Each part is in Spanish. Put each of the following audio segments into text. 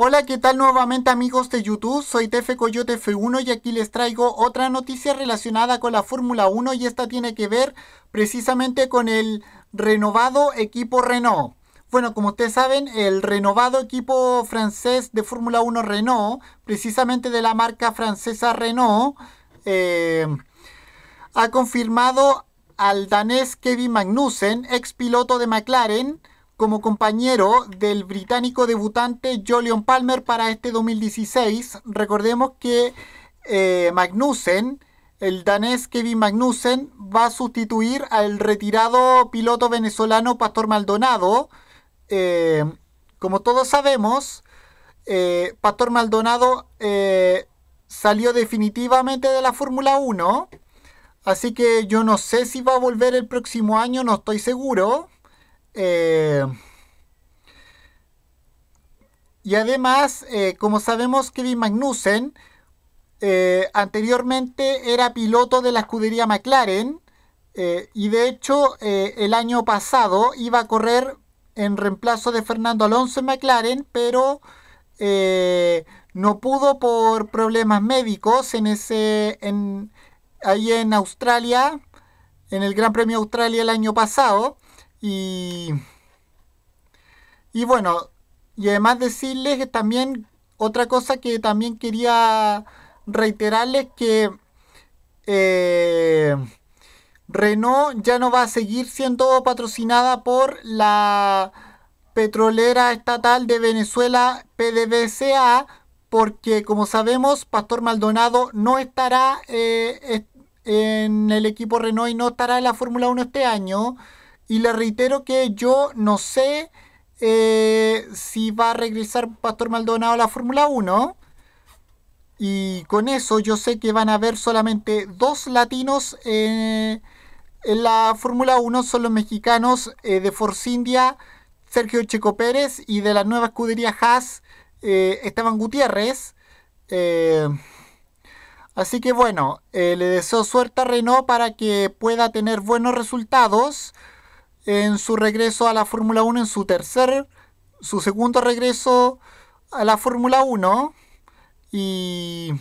Hola, ¿qué tal nuevamente amigos de YouTube? Soy Tefe Coyote F1 y aquí les traigo otra noticia relacionada con la Fórmula 1 y esta tiene que ver precisamente con el renovado equipo Renault. Bueno, como ustedes saben, el renovado equipo francés de Fórmula 1 Renault, precisamente de la marca francesa Renault, eh, ha confirmado al danés Kevin Magnussen, ex piloto de McLaren, como compañero del británico debutante Jolion Palmer para este 2016. Recordemos que eh, Magnussen, el danés Kevin Magnussen, va a sustituir al retirado piloto venezolano Pastor Maldonado. Eh, como todos sabemos, eh, Pastor Maldonado salió definitivamente de la Fórmula 1. Así que yo no sé si va a volver el próximo año, no estoy seguro. Eh, y además, eh, como sabemos, Kevin Magnussen eh, anteriormente era piloto de la escudería McLaren y de hecho el año pasado iba a correr en reemplazo de Fernando Alonso en McLaren, pero no pudo por problemas médicos en ese, ahí en Australia, en el Gran Premio Australia el año pasado. Y, bueno, y además decirles que también otra cosa que también quería reiterarles que eh, Renault ya no va a seguir siendo patrocinada por la petrolera estatal de Venezuela PDVSA porque como sabemos Pastor Maldonado no estará eh, en el equipo Renault y no estará en la Fórmula 1 este año. Y le reitero que yo no sé eh, si va a regresar Pastor Maldonado a la Fórmula 1. Y con eso yo sé que van a haber solamente dos latinos eh, en la Fórmula 1. Son los mexicanos eh, de Force India, Sergio Checo Pérez y de la nueva escudería Haas, Esteban Gutiérrez. Así que bueno, le deseo suerte a Renault para que pueda tener buenos resultados en su regreso a la Fórmula 1, en su tercer, su segundo regreso a la Fórmula 1. Y,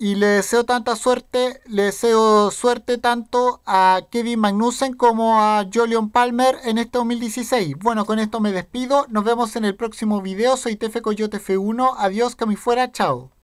le deseo tanta suerte, le deseo suerte tanto a Kevin Magnussen como a Jolion Palmer en este 2016. Bueno, con esto me despido. Nos vemos en el próximo video. Soy Tefe Coyote F1. Adiós, que me fuera. Chao.